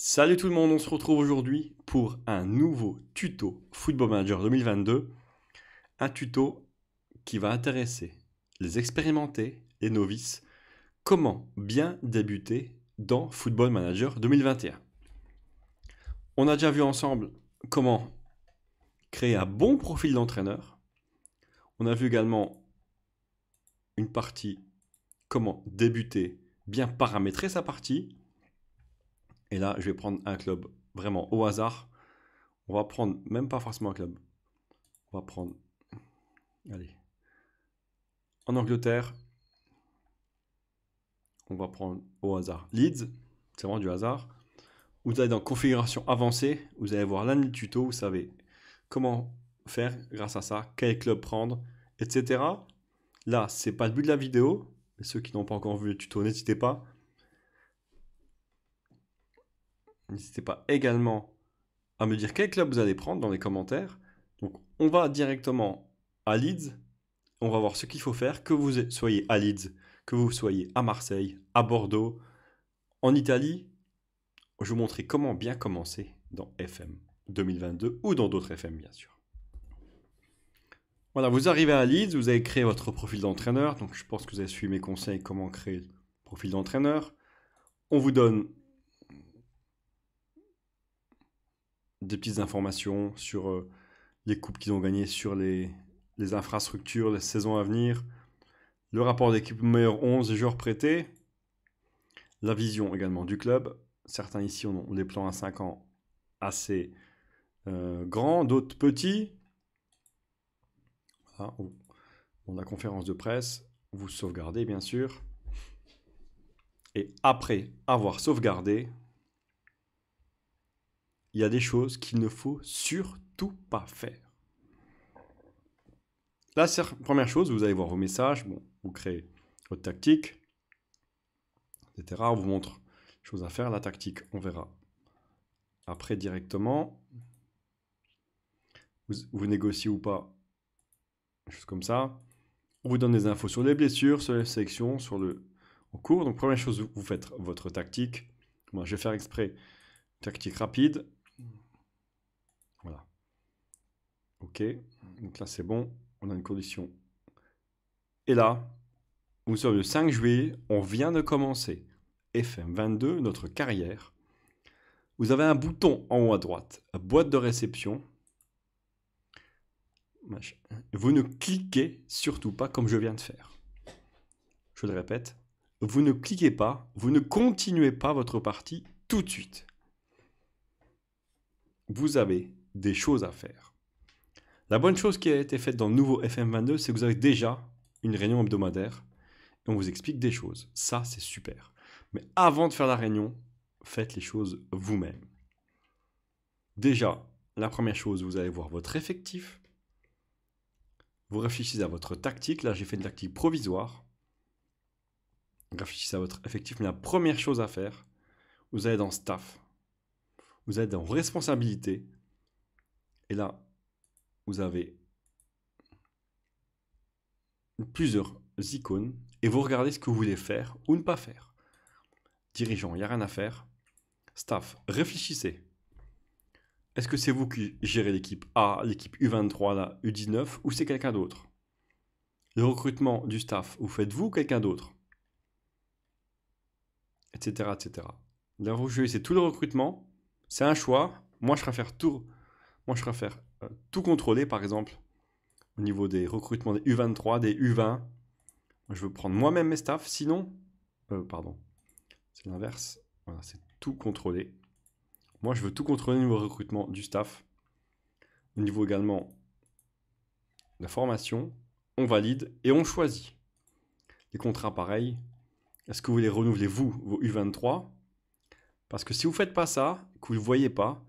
Salut tout le monde, on se retrouve aujourd'hui pour un nouveau tuto Football Manager 2022. Un tuto qui va intéresser les expérimentés, et novices, comment bien débuter dans Football Manager 2021. On a déjà vu ensemble comment créer un bon profil d'entraîneur. On a vu également une partie comment débuter, bien paramétrer sa partie et là, je vais prendre un club vraiment au hasard. On va prendre même pas forcément un club. On va prendre. Allez. En Angleterre, on va prendre au hasard Leeds. C'est vraiment du hasard. Vous allez dans configuration avancée. Vous allez voir l'année tuto. Vous savez comment faire grâce à ça, quel club prendre, etc. Là, c'est pas le but de la vidéo. Mais ceux qui n'ont pas encore vu le tuto, n'hésitez pas. N'hésitez pas également à me dire quel club vous allez prendre dans les commentaires. Donc on va directement à Leeds. On va voir ce qu'il faut faire, que vous soyez à Leeds, que vous soyez à Marseille, à Bordeaux, en Italie. Je vous montrer comment bien commencer dans FM 2022 ou dans d'autres FM bien sûr. Voilà, vous arrivez à Leeds, vous avez créé votre profil d'entraîneur. Donc je pense que vous avez suivi mes conseils comment créer le profil d'entraîneur. On vous donne des petites informations sur euh, les coupes qu'ils ont gagnées, sur les, infrastructures, les saisons à venir, le rapport d'équipe meilleur 11 les joueurs prêtés, la vision également du club. Certains ici ont des plans à 5 ans assez euh, grands, d'autres petits. Voilà, on a conférence de presse, vous sauvegardez bien sûr. Et après avoir sauvegardé, il y a des choses qu'il ne faut surtout pas faire. La première chose, vous allez voir vos messages, bon, vous créez votre tactique, etc. On vous montre les choses à faire. La tactique, on verra après directement. Vous, négociez ou pas, juste comme ça. On vous donne des infos sur les blessures, sur les sélections, sur le en cours. Donc première chose, vous faites votre tactique. Moi, je vais faire exprès tactique rapide. OK, donc là c'est bon, on a une condition. Et là, nous sommes le 5 juillet, on vient de commencer FM22, notre carrière. Vous avez un bouton en haut à droite, boîte de réception. Vous ne cliquez surtout pas comme je viens de faire. Je le répète, vous ne cliquez pas, vous ne continuez pas votre partie tout de suite. Vous avez des choses à faire. La bonne chose qui a été faite dans le nouveau FM22, c'est que vous avez déjà une réunion hebdomadaire et on vous explique des choses. Ça, c'est super. Mais avant de faire la réunion, faites les choses vous-même. Déjà, la première chose, vous allez voir votre effectif. Vous réfléchissez à votre tactique. Là, j'ai fait une tactique provisoire. Réfléchissez à votre effectif. Mais la première chose à faire, vous allez dans staff. Vous allez dans responsabilité. Et là, vous avez plusieurs icônes et vous regardez ce que vous voulez faire ou ne pas faire. Dirigeant, il n'y a rien à faire. Staff, réfléchissez. Est-ce que c'est vous qui gérez l'équipe A, l'équipe U23, la U19 ou c'est quelqu'un d'autre Le recrutement du staff, vous faites-vous quelqu'un d'autre Etc. etc. Là, vous c'est tout le recrutement. C'est un choix. Moi, je préfère tout. Moi, je préfère euh, tout contrôler, par exemple, au niveau des recrutements des U23, des U20. Je veux prendre moi-même mes staffs, sinon, euh, pardon, c'est l'inverse. Voilà, c'est tout contrôler. Moi, je veux tout contrôler au niveau recrutement du staff, au niveau également de la formation. On valide et on choisit. Les contrats, pareil. Est-ce que vous les renouvelez, vous, vos U23 Parce que si vous ne faites pas ça, que vous ne le voyez pas,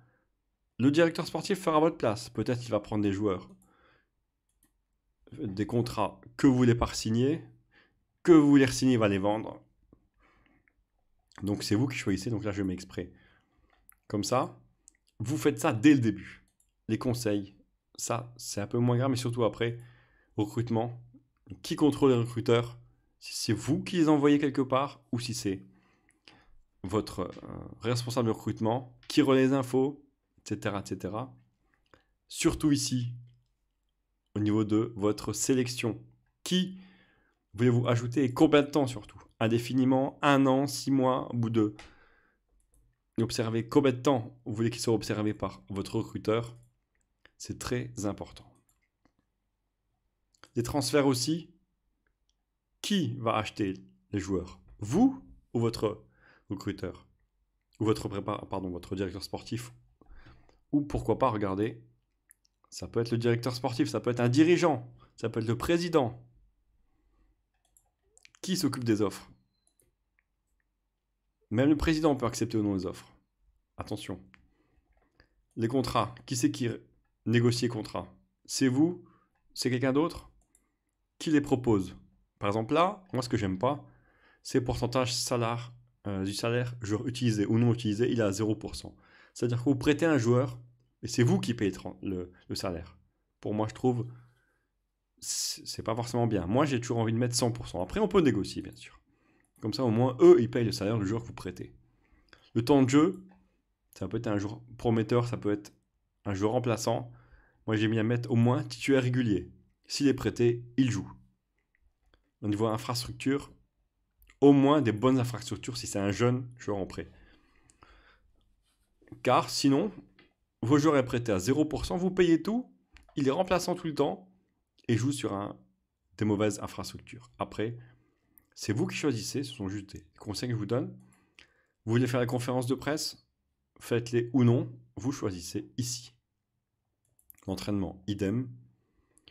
le directeur sportif fera votre place. Peut-être il va prendre des joueurs, des contrats que vous voulez pas signer, que vous voulez signer, il va les vendre. Donc c'est vous qui choisissez. Donc là, je mets Comme ça, vous faites ça dès le début. Les conseils, ça, c'est un peu moins grave, mais surtout après, recrutement. Qui contrôle les recruteurs Si c'est vous qui les envoyez quelque part ou si c'est votre euh, responsable de recrutement qui relaie les infos, etc., Surtout ici, au niveau de votre sélection. Qui voulez-vous ajouter et combien de temps surtout Indéfiniment, un an, six mois, au bout de... Observez combien de temps vous voulez qu'il soit observé par votre recruteur. C'est très important. Les transferts aussi. Qui va acheter les joueurs Vous ou votre recruteur Ou votre prépa, pardon, votre directeur sportif ou pourquoi pas regarder, ça peut être le directeur sportif, ça peut être un dirigeant, ça peut être le président. Qui s'occupe des offres Même le président peut accepter ou non les offres. Attention. Les contrats, qui c'est qui négocie les contrats C'est vous C'est quelqu'un d'autre Qui les propose Par exemple là, moi ce que j'aime pas, c'est le pourcentage salaire, euh, du salaire, utilisé ou non utilisé, il est à 0%. C'est-à-dire que vous prêtez un joueur et c'est vous qui payez le, salaire. Pour moi, je trouve, c'est pas forcément bien. Moi, j'ai toujours envie de mettre 100%. Après, on peut négocier, bien sûr. Comme ça, au moins, eux, ils payent le salaire du joueur que vous prêtez. Le temps de jeu, ça peut être un joueur prometteur, ça peut être un joueur remplaçant. Moi, j'ai mis à mettre au moins titulaire régulier. S'il est prêté, il joue. Au niveau infrastructure, au moins des bonnes infrastructures si c'est un jeune joueur en prêt car sinon, vos joueurs est prêté à 0%, vous payez tout, il est remplaçant tout le temps et joue sur des mauvaises infrastructures. Après, c'est vous qui choisissez, ce sont juste des conseils que je vous donne. Vous voulez faire la conférences de presse Faites-les ou non, vous choisissez ici. L'entraînement, idem.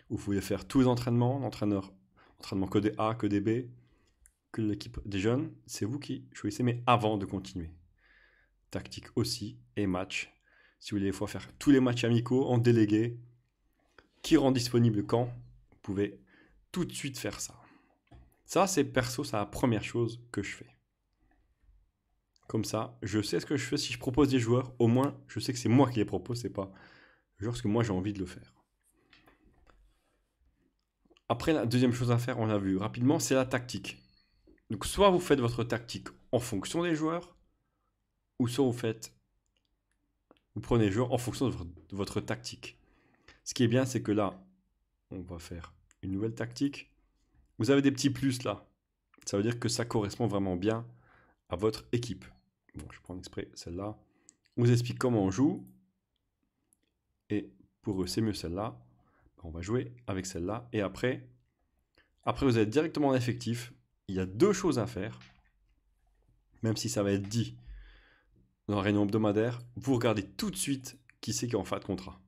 Vous pouvez faire tous les entraînements, l'entraîneur, entraînement que des A, que des B, que l'équipe des jeunes, c'est vous qui choisissez, mais avant de continuer tactique aussi, et match. Si vous voulez fois faire tous les matchs amicaux en délégué, qui rend disponible quand, vous pouvez tout de suite faire ça. Ça, c'est perso, c'est la première chose que je fais. Comme ça, je sais ce que je fais. Si je propose des joueurs, au moins, je sais que c'est moi qui les propose, c'est pas genre ce que moi j'ai envie de le faire. Après, la deuxième chose à faire, on l'a vu rapidement, c'est la tactique. Donc, soit vous faites votre tactique en fonction des joueurs, ou soit vous faites, vous prenez jeu en fonction de votre, tactique. Ce qui est bien, c'est que là, on va faire une nouvelle tactique. Vous avez des petits plus là. Ça veut dire que ça correspond vraiment bien à votre équipe. Bon, je prends exprès celle-là. On vous explique comment on joue. Et pour eux, c'est mieux celle-là. Bah, on va jouer avec celle-là. Et après, après, vous êtes directement en effectif. Il y a deux choses à faire. Même si ça va être dit dans la réunion hebdomadaire, vous regardez tout de suite qui c'est qui est en fin de contrat.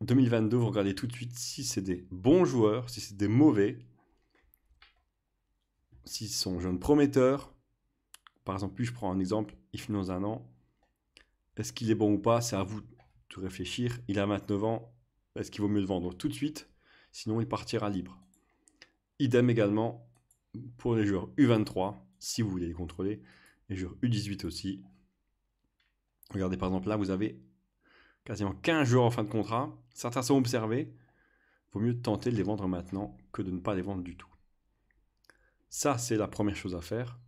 2022, vous regardez tout de suite si c'est des bons joueurs, si c'est des mauvais, s'ils sont jeunes prometteurs. Par exemple, je prends un exemple, il finit dans un an. Est-ce qu'il est bon ou pas C'est à vous de réfléchir. Il a 29 ans, est-ce qu'il vaut mieux le vendre tout de suite Sinon, il partira libre. Idem également pour les joueurs U23, si vous voulez les contrôler et sur U18 aussi. Regardez par exemple là, vous avez quasiment 15 jours en fin de contrat. Certains sont observés. Vaut mieux tenter de les vendre maintenant que de ne pas les vendre du tout. Ça, c'est la première chose à faire.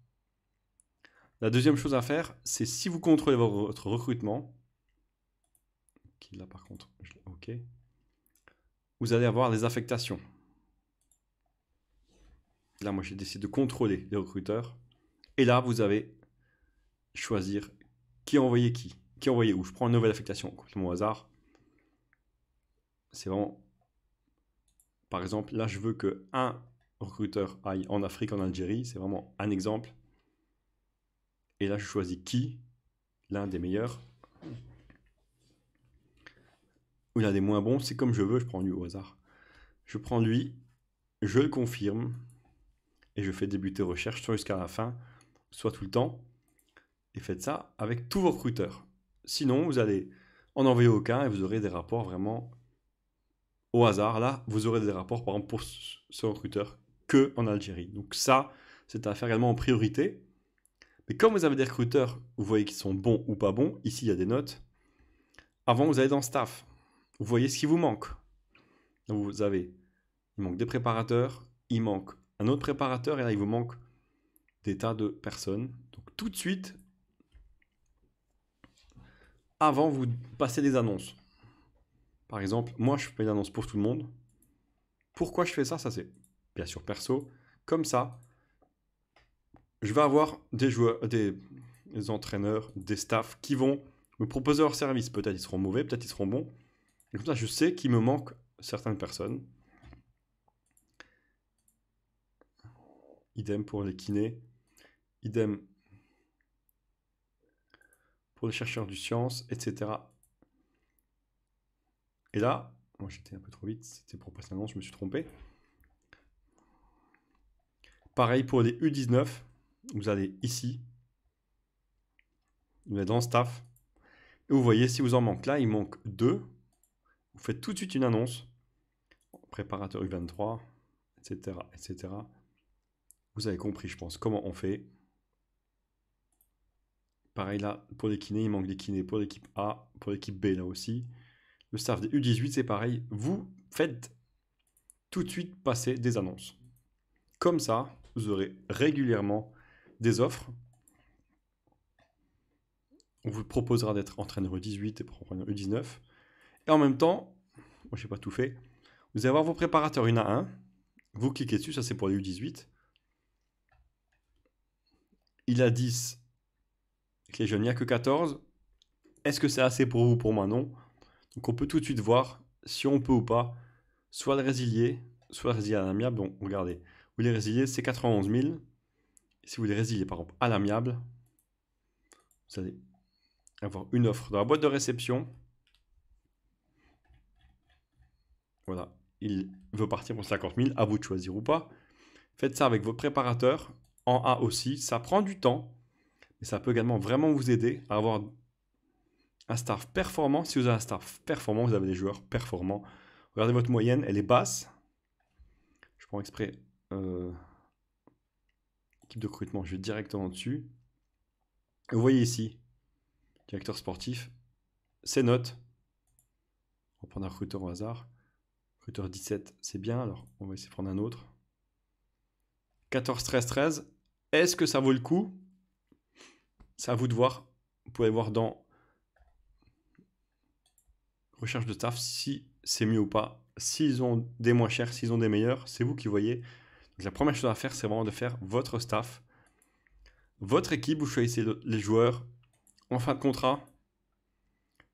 La deuxième chose à faire, c'est si vous contrôlez votre recrutement, qui là par contre, ok, vous allez avoir les affectations. Là, moi, j'ai décidé de contrôler les recruteurs. Et là, vous avez choisir qui envoyer qui, qui envoyer où. Je prends une nouvelle affectation complètement au hasard. C'est vraiment. Par exemple, là, je veux que un recruteur aille en Afrique, en Algérie. C'est vraiment un exemple. Et là, je choisis qui L'un des meilleurs ou l'un des moins bons C'est comme je veux, je prends lui au hasard. Je prends lui, je le confirme et je fais débuter recherche soit jusqu'à la fin, soit tout le temps et faites ça avec tous vos recruteurs. Sinon, vous allez en envoyer aucun et vous aurez des rapports vraiment au hasard. Là, vous aurez des rapports, par exemple, pour ce recruteur que en Algérie. Donc ça, c'est à faire également en priorité. Mais quand vous avez des recruteurs, vous voyez qu'ils sont bons ou pas bons. Ici, il y a des notes. Avant, vous allez dans staff. Vous voyez ce qui vous manque. vous avez, il manque des préparateurs, il manque un autre préparateur, et là, il vous manque des tas de personnes. Donc tout de suite, avant vous passez des annonces. Par exemple, moi je fais une annonce pour tout le monde. Pourquoi je fais ça Ça c'est bien sûr perso. Comme ça, je vais avoir des joueurs, des, entraîneurs, des staffs qui vont me proposer leur service. Peut-être ils seront mauvais, peut-être ils seront bons. Et comme ça, je sais qu'il me manque certaines personnes. Idem pour les kinés. Idem pour les chercheurs du science, etc. Et là, moi j'étais un peu trop vite, c'était pour passer l'annonce, je me suis trompé. Pareil pour les U19, vous allez ici, vous allez dans Staff, et vous voyez si vous en manque là, il manque deux, Vous faites tout de suite une annonce, préparateur U23, etc. etc. Vous avez compris, je pense, comment on fait. Pareil là, pour les kinés, il manque des kinés pour l'équipe A, pour l'équipe B là aussi. Le staff des U18, c'est pareil. Vous faites tout de suite passer des annonces. Comme ça, vous aurez régulièrement des offres. On vous proposera d'être entraîneur U18 et pour U19. Et en même temps, moi je n'ai pas tout fait, vous allez avoir vos préparateurs une à un. Vous cliquez dessus, ça c'est pour les U18. Il a 10, les jeunes, il n'y a que 14. Est-ce que c'est assez pour vous Pour moi, non. Donc on peut tout de suite voir si on peut ou pas soit le résilier, soit le résilier à l'amiable. Bon, regardez, vous les résiliez, c'est 91 000. Si vous les résiliez par exemple à l'amiable, vous allez avoir une offre dans la boîte de réception. Voilà, il veut partir pour 50 000, à vous de choisir ou pas. Faites ça avec votre préparateur, en A aussi, ça prend du temps. Et ça peut également vraiment vous aider à avoir un staff performant. Si vous avez un staff performant, vous avez des joueurs performants. Regardez votre moyenne, elle est basse. Je prends exprès euh, équipe de recrutement, je vais directement dessus. vous voyez ici, directeur sportif, ses notes. On va prendre un recruteur au hasard. Recruteur 17, c'est bien. Alors, on va essayer de prendre un autre. 14, 13, 13. Est-ce que ça vaut le coup c'est à vous de voir. Vous pouvez voir dans recherche de staff si c'est mieux ou pas. S'ils ont des moins chers, s'ils ont des meilleurs, c'est vous qui voyez. la première chose à faire, c'est vraiment de faire votre staff, votre équipe, vous choisissez les joueurs en fin de contrat.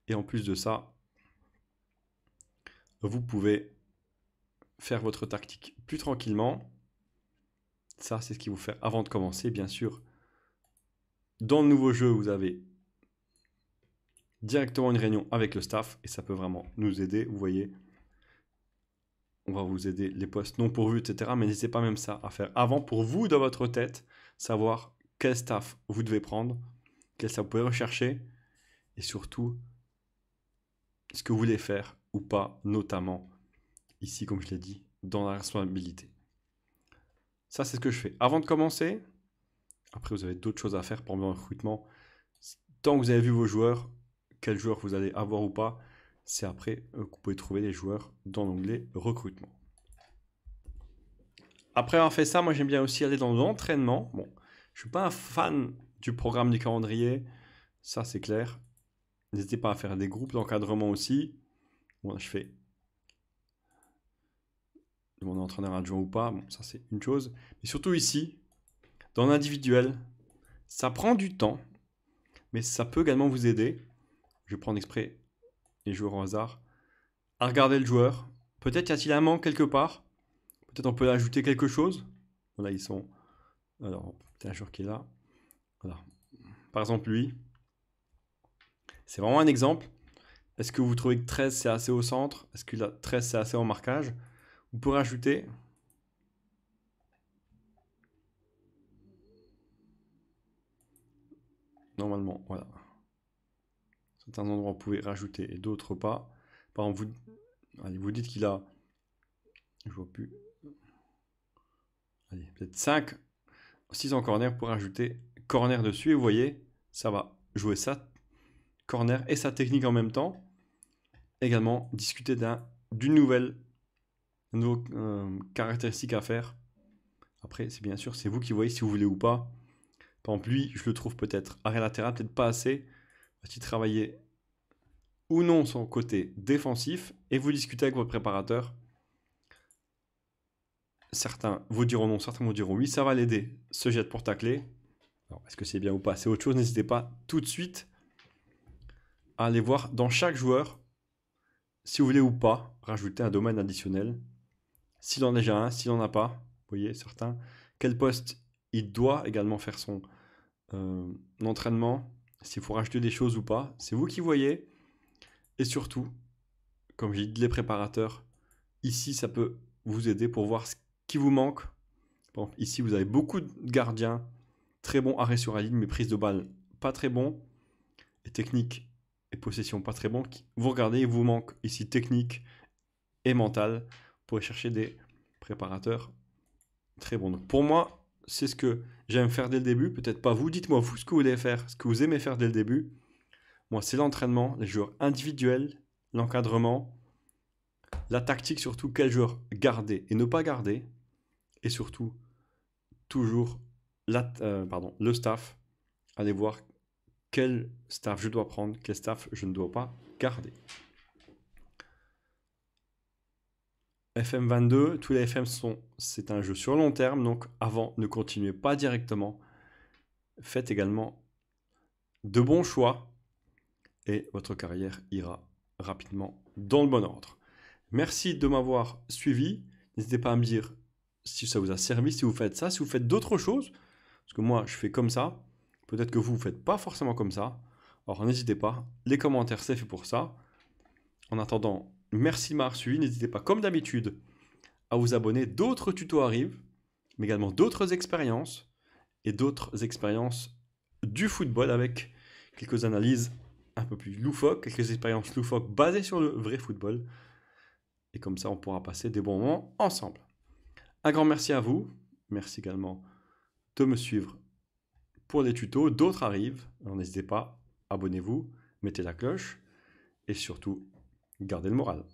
Et en plus de ça, vous pouvez faire votre tactique plus tranquillement. Ça, c'est ce qui vous fait avant de commencer, bien sûr. Dans le nouveau jeu, vous avez directement une réunion avec le staff et ça peut vraiment nous aider. Vous voyez, on va vous aider les postes non pourvus, etc. Mais n'hésitez pas même ça à faire avant pour vous dans votre tête, savoir quel staff vous devez prendre, quel staff vous pouvez rechercher et surtout ce que vous voulez faire ou pas, notamment ici, comme je l'ai dit, dans la responsabilité. Ça, c'est ce que je fais. Avant de commencer, après, vous avez d'autres choses à faire pendant le recrutement. Tant que vous avez vu vos joueurs, quel joueur vous allez avoir ou pas, c'est après euh, que vous pouvez trouver les joueurs dans l'onglet recrutement. Après avoir fait ça, moi j'aime bien aussi aller dans l'entraînement. Bon, je ne suis pas un fan du programme du calendrier, ça c'est clair. N'hésitez pas à faire des groupes d'encadrement aussi. Bon, je fais demander entraîneur adjoint ou pas, bon, ça c'est une chose. Mais surtout ici, dans l'individuel, ça prend du temps, mais ça peut également vous aider. Je prends prendre exprès les joueurs au hasard. À regarder le joueur. Peut-être y a-t-il un manque quelque part. Peut-être on peut ajouter quelque chose. Voilà, ils sont. Alors, un joueur qui est là. Voilà. Par exemple, lui. C'est vraiment un exemple. Est-ce que vous trouvez que 13 c'est assez au centre Est-ce que 13 c'est assez en marquage Vous pourrez ajouter normalement, voilà. Certains endroits vous pouvez rajouter et d'autres pas. Par exemple, vous, vous dites qu'il a, je vois plus, allez, peut-être 5, 6 en corner pour rajouter corner dessus. Et vous voyez, ça va jouer ça, corner et sa technique en même temps. Également, discuter d'un, d'une nouvelle nouveau euh, caractéristique à faire. Après, c'est bien sûr, c'est vous qui voyez si vous voulez ou pas. Par exemple, lui, je le trouve peut-être arrêt latéral, peut-être pas assez. va il travailler ou non son côté défensif Et vous discutez avec votre préparateur. Certains vous diront non, certains vous diront oui, ça va l'aider. Se jette pour tacler. Alors, est-ce que c'est bien ou pas C'est autre chose. N'hésitez pas tout de suite à aller voir dans chaque joueur, si vous voulez ou pas, rajouter un domaine additionnel. S'il en a déjà un, s'il n'en a pas, vous voyez, certains. Quel poste il doit également faire son, l'entraînement, euh, s'il faut racheter des choses ou pas. C'est vous qui voyez. Et surtout, comme j'ai dit les préparateurs, ici ça peut vous aider pour voir ce qui vous manque. Bon, ici vous avez beaucoup de gardiens, très bon arrêt sur la ligne, mais prise de balle pas très bon, et technique et possession pas très bon. Vous regardez, il vous manque ici technique et mental pour chercher des préparateurs très bons. pour moi, c'est ce que J'aime faire dès le début, peut-être pas vous. Dites-moi vous ce que vous voulez faire, ce que vous aimez faire dès le début. Moi, c'est l'entraînement, les joueurs individuels, l'encadrement, la tactique surtout, quel joueur garder et ne pas garder. Et surtout, toujours euh, pardon, le staff. Allez voir quel staff je dois prendre, quel staff je ne dois pas garder. FM22, tous les FM sont, c'est un jeu sur long terme, donc avant, ne continuez pas directement. Faites également de bons choix et votre carrière ira rapidement dans le bon ordre. Merci de m'avoir suivi. N'hésitez pas à me dire si ça vous a servi, si vous faites ça, si vous faites d'autres choses. Parce que moi, je fais comme ça. Peut-être que vous ne faites pas forcément comme ça. Alors n'hésitez pas. Les commentaires, c'est fait pour ça. En attendant, Merci Marsui. N'hésitez pas, comme d'habitude, à vous abonner. D'autres tutos arrivent, mais également d'autres expériences et d'autres expériences du football avec quelques analyses un peu plus loufoques, quelques expériences loufoques basées sur le vrai football. Et comme ça, on pourra passer des bons moments ensemble. Un grand merci à vous. Merci également de me suivre pour les tutos. D'autres arrivent. n'hésitez pas, abonnez-vous, mettez la cloche. Et surtout, Gardez le moral.